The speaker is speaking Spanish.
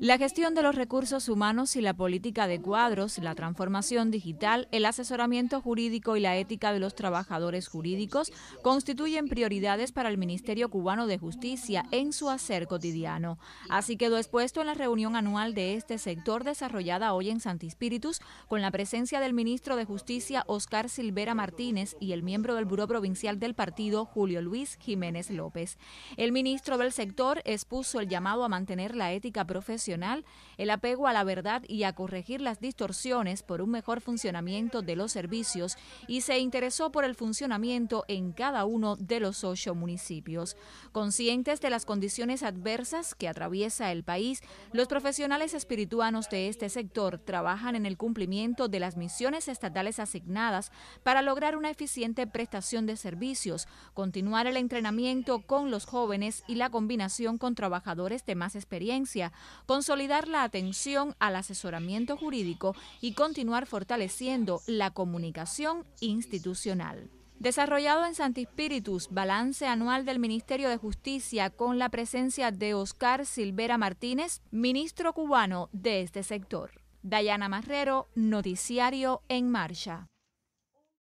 La gestión de los recursos humanos y la política de cuadros, la transformación digital, el asesoramiento jurídico y la ética de los trabajadores jurídicos constituyen prioridades para el Ministerio Cubano de Justicia en su hacer cotidiano. Así quedó expuesto en la reunión anual de este sector desarrollada hoy en Santispíritus con la presencia del ministro de Justicia Oscar Silvera Martínez y el miembro del Buró Provincial del Partido Julio Luis Jiménez López. El ministro del sector expuso el llamado a mantener la ética profesional profesional, el apego a la verdad y a corregir las distorsiones por un mejor funcionamiento de los servicios y se interesó por el funcionamiento en cada uno de los ocho municipios. Conscientes de las condiciones adversas que atraviesa el país, los profesionales espirituanos de este sector trabajan en el cumplimiento de las misiones estatales asignadas para lograr una eficiente prestación de servicios, continuar el entrenamiento con los jóvenes y la combinación con trabajadores de más experiencia, consolidar la atención al asesoramiento jurídico y continuar fortaleciendo la comunicación institucional. Desarrollado en Santi balance anual del Ministerio de Justicia con la presencia de Oscar Silvera Martínez, ministro cubano de este sector. Dayana Marrero, Noticiario en Marcha.